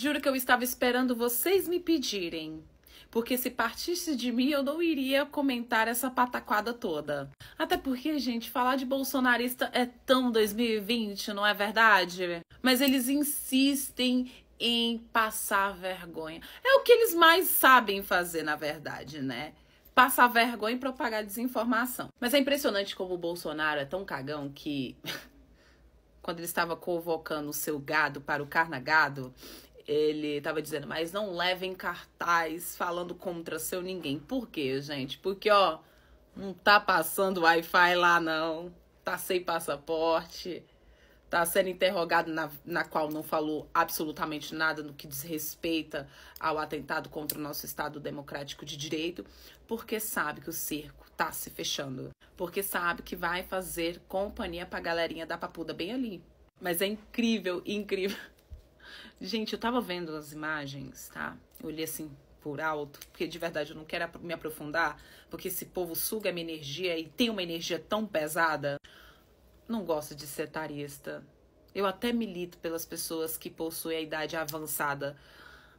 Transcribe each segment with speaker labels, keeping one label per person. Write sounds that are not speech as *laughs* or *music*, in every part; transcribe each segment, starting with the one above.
Speaker 1: Juro que eu estava esperando vocês me pedirem. Porque se partisse de mim, eu não iria comentar essa pataquada toda. Até porque, gente, falar de bolsonarista é tão 2020, não é verdade? Mas eles insistem em passar vergonha. É o que eles mais sabem fazer, na verdade, né? Passar vergonha e propagar desinformação. Mas é impressionante como o Bolsonaro é tão cagão que. *laughs* quando ele estava convocando o seu gado para o carnagado, ele tava dizendo, mas não levem cartaz falando contra seu ninguém. Por quê, gente? Porque, ó, não tá passando Wi-Fi lá, não. Tá sem passaporte. Tá sendo interrogado na, na qual não falou absolutamente nada no que diz respeito ao atentado contra o nosso Estado Democrático de Direito, porque sabe que o circo tá se fechando. Porque sabe que vai fazer companhia pra galerinha da papuda bem ali. Mas é incrível, incrível Gente, eu tava vendo as imagens, tá? Eu olhei assim por alto, porque de verdade eu não quero me aprofundar, porque esse povo suga minha energia e tem uma energia tão pesada. Não gosto de setarista. Eu até milito pelas pessoas que possuem a idade avançada.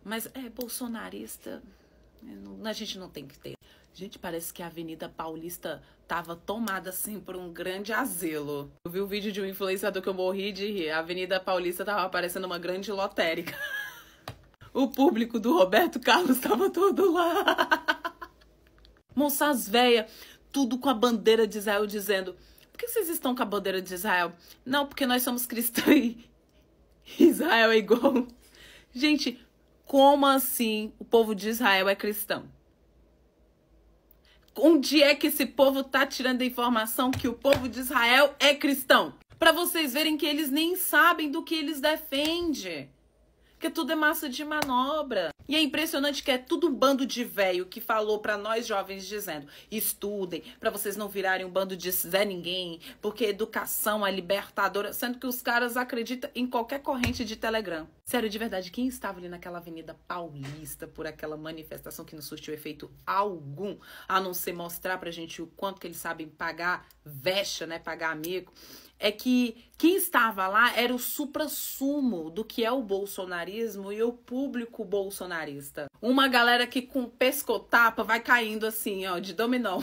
Speaker 1: Mas é bolsonarista. É, a gente não tem que ter. Gente, parece que a Avenida Paulista tava tomada assim por um grande azelo. Eu vi o um vídeo de um influenciador que eu morri de rir. A Avenida Paulista tava parecendo uma grande lotérica. *laughs* O público do Roberto Carlos tava todo lá. *laughs* Moças véia, tudo com a bandeira de Israel dizendo: "Por que vocês estão com a bandeira de Israel?" "Não, porque nós somos cristãos. *laughs* Israel é igual." Gente, como assim o povo de Israel é cristão? onde é que esse povo tá tirando a informação que o povo de Israel é cristão? Para vocês verem que eles nem sabem do que eles defendem. Porque tudo é massa de manobra. E é impressionante que é tudo um bando de velho que falou para nós jovens dizendo: estudem, para vocês não virarem um bando de Zé Ninguém, porque educação é libertadora, sendo que os caras acreditam em qualquer corrente de Telegram. Sério, de verdade, quem estava ali naquela Avenida Paulista por aquela manifestação que não surtiu efeito algum, a não ser mostrar pra gente o quanto que eles sabem pagar vexa, né? Pagar amigo é que quem estava lá era o suprassumo do que é o bolsonarismo e o público bolsonarista. Uma galera que com pescotapa vai caindo assim, ó, de dominó.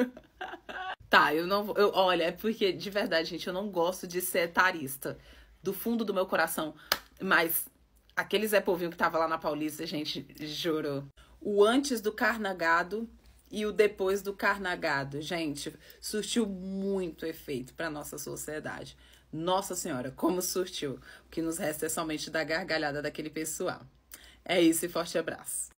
Speaker 1: *laughs* tá, eu não vou. Eu, olha, é porque, de verdade, gente, eu não gosto de ser etarista. Do fundo do meu coração. Mas aquele Zé Povinho que tava lá na Paulista, gente, juro. O antes do carnagado e o depois do carnagado. Gente, surtiu muito efeito para nossa sociedade. Nossa Senhora, como surtiu. O que nos resta é somente da gargalhada daquele pessoal. É isso e forte abraço.